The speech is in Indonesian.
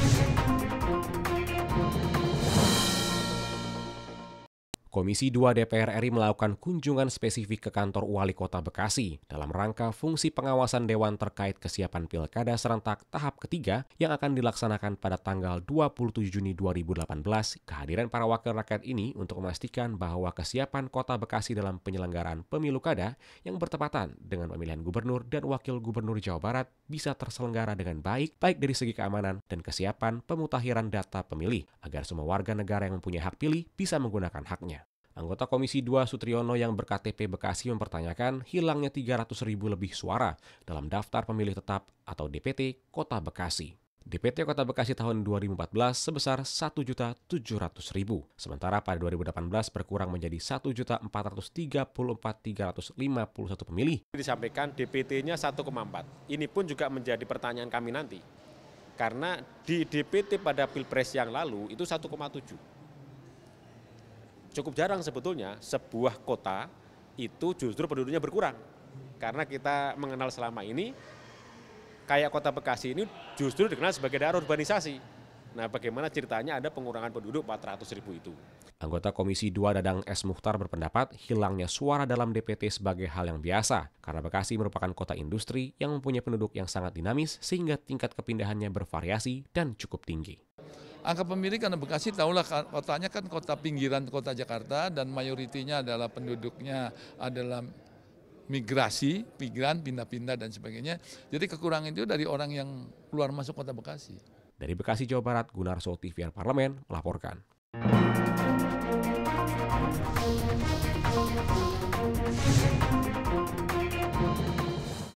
Thank you. Komisi 2 DPR RI melakukan kunjungan spesifik ke kantor Wali Kota Bekasi dalam rangka fungsi pengawasan Dewan terkait kesiapan Pilkada serentak tahap ketiga yang akan dilaksanakan pada tanggal 27 Juni 2018. Kehadiran para wakil rakyat ini untuk memastikan bahwa kesiapan Kota Bekasi dalam penyelenggaraan pemilu kada yang bertepatan dengan pemilihan gubernur dan wakil gubernur Jawa Barat bisa terselenggara dengan baik baik dari segi keamanan dan kesiapan pemutahiran data pemilih agar semua warga negara yang mempunyai hak pilih bisa menggunakan haknya. Anggota Komisi 2 Sutriono yang berKTP Bekasi mempertanyakan hilangnya 300 ribu lebih suara dalam daftar pemilih tetap atau DPT Kota Bekasi. DPT Kota Bekasi tahun 2014 sebesar 1.700.000, sementara pada 2018 berkurang menjadi 1.434.351 pemilih. Disampaikan DPT-nya 1,4. Ini pun juga menjadi pertanyaan kami nanti. Karena di DPT pada Pilpres yang lalu itu 1,7 cukup jarang sebetulnya sebuah kota itu justru penduduknya berkurang. Karena kita mengenal selama ini kayak kota Bekasi ini justru dikenal sebagai daerah urbanisasi. Nah bagaimana ceritanya ada pengurangan penduduk 400 ribu itu. Anggota Komisi 2 Dadang S. Mukhtar berpendapat hilangnya suara dalam DPT sebagai hal yang biasa karena Bekasi merupakan kota industri yang mempunyai penduduk yang sangat dinamis sehingga tingkat kepindahannya bervariasi dan cukup tinggi. Angka pemilih karena Bekasi tahulah kotanya kan kota pinggiran kota Jakarta dan mayoritinya adalah penduduknya adalah migrasi, migran, pindah-pindah dan sebagainya. Jadi kekurangan itu dari orang yang keluar masuk kota Bekasi. Dari Bekasi, Jawa Barat, Gunarso, TVR Parlemen melaporkan.